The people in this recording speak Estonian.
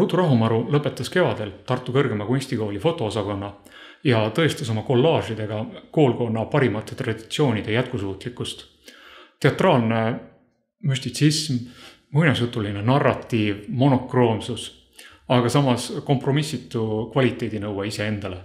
Ruth Rohumaru lõpetas kevadel Tartu Kõrgema Kunstikooli fotoosakonna ja tõestas oma kollaažidega koolkonna parimate traditsioonide jätkusuutlikkust. teatraalne müstitsism, muinasjutuline narratiiv, monokroomsus, aga samas kompromissitu kvaliteedinõue iseendale